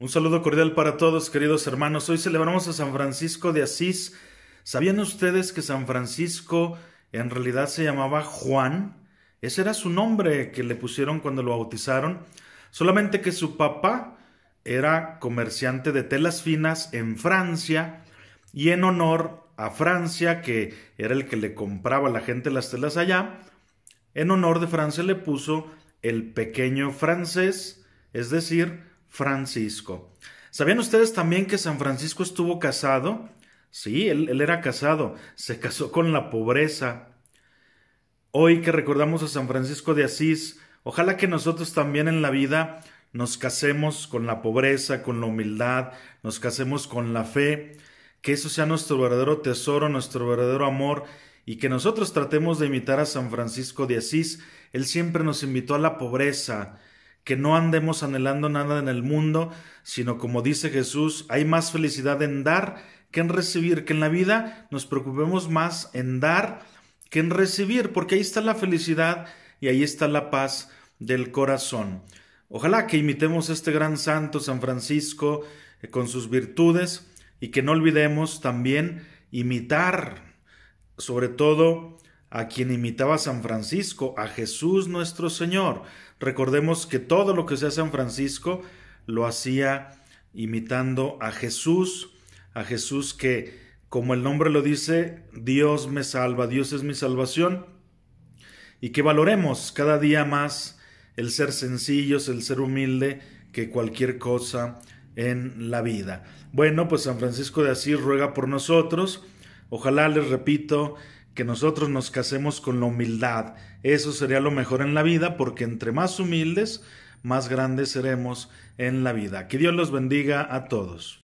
Un saludo cordial para todos, queridos hermanos. Hoy celebramos a San Francisco de Asís. ¿Sabían ustedes que San Francisco en realidad se llamaba Juan? Ese era su nombre que le pusieron cuando lo bautizaron. Solamente que su papá era comerciante de telas finas en Francia y en honor a Francia, que era el que le compraba a la gente las telas allá, en honor de Francia le puso el pequeño francés, es decir, Francisco. ¿Sabían ustedes también que San Francisco estuvo casado? Sí, él, era casado, se casó con la pobreza. Hoy que recordamos a San Francisco de Asís, ojalá que nosotros también en la vida nos casemos con la pobreza, con la humildad, nos casemos con la fe, que eso sea nuestro verdadero tesoro, nuestro verdadero amor, y que nosotros tratemos de imitar a San Francisco de Asís. Él siempre nos invitó a la pobreza, que no andemos anhelando nada en el mundo, sino como dice Jesús, hay más felicidad en dar que en recibir, que en la vida nos preocupemos más en dar que en recibir, porque ahí está la felicidad y ahí está la paz del corazón. Ojalá que imitemos a este gran santo San Francisco eh, con sus virtudes y que no olvidemos también imitar sobre todo a quien imitaba San Francisco, a Jesús nuestro Señor. Recordemos que todo lo que sea San Francisco lo hacía imitando a Jesús, a Jesús que, como el nombre lo dice, Dios me salva, Dios es mi salvación, y que valoremos cada día más el ser sencillos, el ser humilde, que cualquier cosa en la vida. Bueno, pues San Francisco de Asís ruega por nosotros. Ojalá, les repito, que nosotros nos casemos con la humildad. Eso sería lo mejor en la vida porque entre más humildes, más grandes seremos en la vida. Que Dios los bendiga a todos.